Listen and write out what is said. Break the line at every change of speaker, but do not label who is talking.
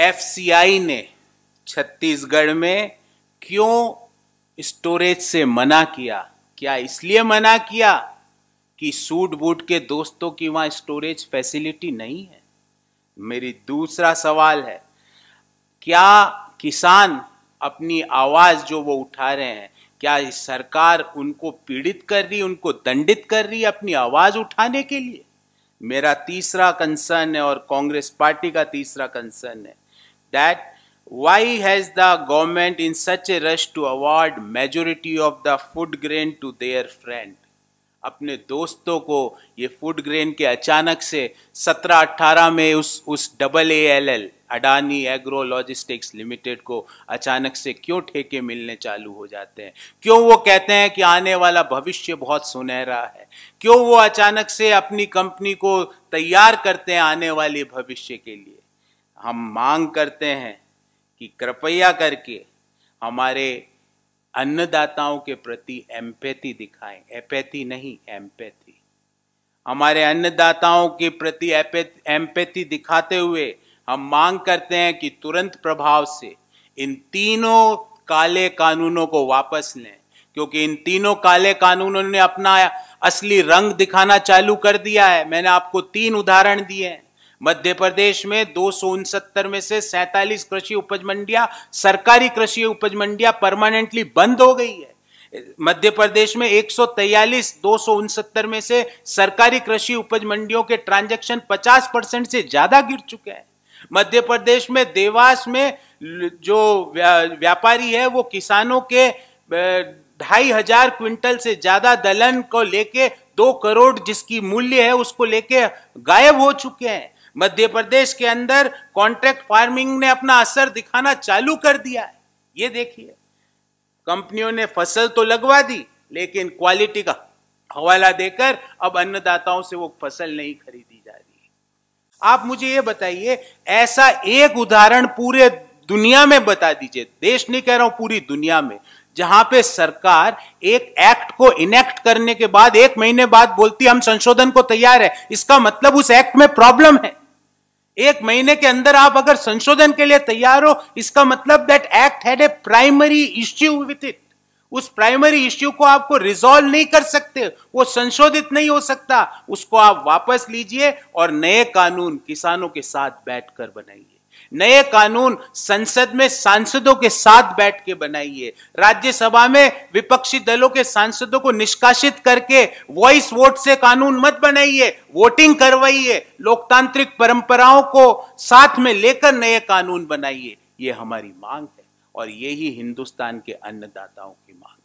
FCI ने छत्तीसगढ़ में क्यों स्टोरेज से मना किया क्या इसलिए मना किया कि सूट बूट के दोस्तों की वहां स्टोरेज फैसिलिटी नहीं है मेरी दूसरा सवाल है क्या किसान अपनी आवाज जो वो उठा रहे हैं क्या सरकार उनको पीड़ित कर रही उनको दंडित कर रही अपनी आवाज उठाने के लिए मेरा तीसरा कंसर्न है और कांग्रेस पार्टी का तीसरा कंसर्न है that why has the government in such a rush to award majority of the food grain to their friend अपने दोस्तों को ये फूड ग्रेन के अचानक से 17-18 में उस उस double A L L Adani agro logistics limited को अचानक से क्यों ठेके मिलने चालू हो जाते हैं क्यों वो कहते हैं कि आने वाला भविष्य बहुत सुनहरा है क्यों वो अचानक से अपनी कंपनी को तैयार करते हैं आने वाले भविष्य के लिए हम मांग करते हैं कि कृपया करके हमारे अन्नदाताओं के प्रति एम्पैथी दिखाएं एपैथी नहीं एम्पैथी हमारे अन्नदाताओं के प्रति एम्पैथी दिखाते हुए हम मांग करते हैं कि तुरंत प्रभाव से इन तीनों काले कानूनों को वापस लें क्योंकि इन तीनों काले कानूनों ने अपना असली रंग दिखाना चालू कर दिया है मैंने आपको तीन उदाहरण दिए हैं मध्य प्रदेश में दो में से सैतालीस कृषि उपज मंडियां सरकारी कृषि उपज मंडियां परमानेंटली बंद हो गई है मध्य प्रदेश में एक सौ दो में से सरकारी कृषि उपज मंडियों के ट्रांजैक्शन 50 परसेंट से ज्यादा गिर चुके हैं मध्य प्रदेश में देवास में जो व्यापारी है वो किसानों के ढाई हजार क्विंटल से ज्यादा दलहन को लेके दो करोड़ जिसकी मूल्य है उसको लेके गायब हो चुके हैं मध्य प्रदेश के अंदर कॉन्ट्रैक्ट फार्मिंग ने अपना असर दिखाना चालू कर दिया है ये देखिए कंपनियों ने फसल तो लगवा दी लेकिन क्वालिटी का हवाला देकर अब अन्नदाताओं से वो फसल नहीं खरीदी जा रही आप मुझे ये बताइए ऐसा एक उदाहरण पूरे दुनिया में बता दीजिए देश नहीं कह रहा हूं पूरी दुनिया में जहां पे सरकार एक एक्ट को इनेक्ट करने के बाद एक महीने बाद बोलती हम संशोधन को तैयार है इसका मतलब उस एक्ट में प्रॉब्लम है एक महीने के अंदर आप अगर संशोधन के लिए तैयार हो इसका मतलब that act had a primary issue with it उस प्राइमरी इश्यू को आपको रिजोल्व नहीं कर सकते वो संशोधित नहीं हो सकता उसको आप वापस लीजिए और नए कानून किसानों के साथ बैठकर बनाइए नए कानून संसद में सांसदों के साथ बैठ के बनाइए राज्यसभा में विपक्षी दलों के सांसदों को निष्कासित करके वॉइस वोट से कानून मत बनाइए वोटिंग करवाइए लोकतांत्रिक परंपराओं को साथ में लेकर नए कानून बनाइए ये हमारी मांग है और यही हिंदुस्तान के अन्नदाताओं की मांग